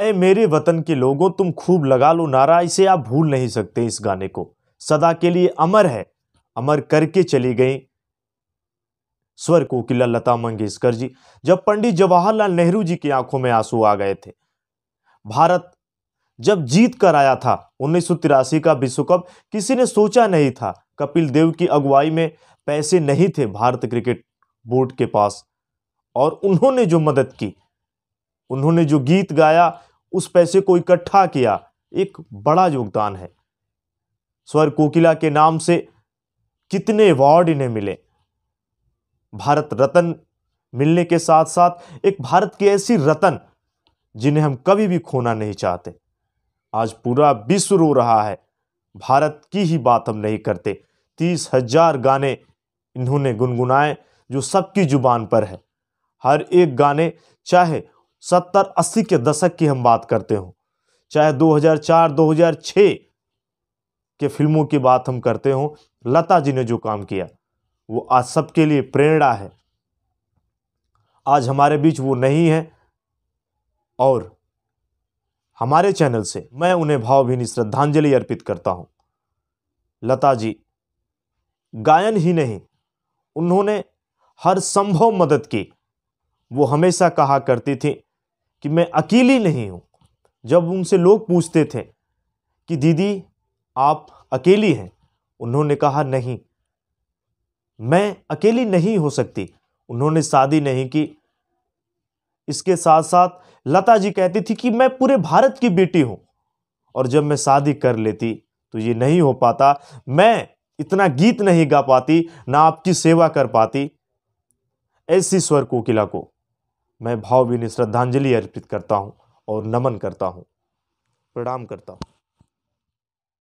ए मेरे वतन के लोगों तुम खूब लगा लो नारा इसे आप भूल नहीं सकते इस गाने को सदा के लिए अमर है अमर करके चली गई स्वर को किला लता मंगेशकर जी जब पंडित जवाहरलाल नेहरू जी की आंखों में आंसू आ गए थे भारत जब जीत कर आया था उन्नीस का विश्व कप किसी ने सोचा नहीं था कपिल देव की अगुवाई में पैसे नहीं थे भारत क्रिकेट बोर्ड के पास और उन्होंने जो मदद की उन्होंने जो गीत गाया उस पैसे को इकट्ठा किया एक बड़ा योगदान है स्वर कोकिला के नाम से कितने अवार्ड इन्हें मिले भारत रत्न मिलने के साथ साथ एक भारत की ऐसी रतन जिन्हें हम कभी भी खोना नहीं चाहते आज पूरा विश्व रो रहा है भारत की ही बात हम नहीं करते तीस हजार गाने इन्होंने गुनगुनाए जो सबकी जुबान पर है हर एक गाने चाहे सत्तर अस्सी के दशक की हम बात करते हो चाहे 2004 2006 के फिल्मों की बात हम करते हो लता जी ने जो काम किया वो आज सबके लिए प्रेरणा है आज हमारे बीच वो नहीं है और हमारे चैनल से मैं उन्हें भावभीनी श्रद्धांजलि अर्पित करता हूँ लता जी गायन ही नहीं उन्होंने हर संभव मदद की वो हमेशा कहा करती थी कि मैं अकेली नहीं हूँ जब उनसे लोग पूछते थे कि दीदी आप अकेली हैं उन्होंने कहा नहीं मैं अकेली नहीं हो सकती उन्होंने शादी नहीं की इसके साथ साथ लता जी कहती थी कि मैं पूरे भारत की बेटी हूँ और जब मैं शादी कर लेती तो ये नहीं हो पाता मैं इतना गीत नहीं गा पाती ना आपकी सेवा कर पाती ऐसी स्वर कोकिला को मैं भावभीनी श्रद्धांजलि अर्पित करता हूँ और नमन करता हूँ प्रणाम करता हूँ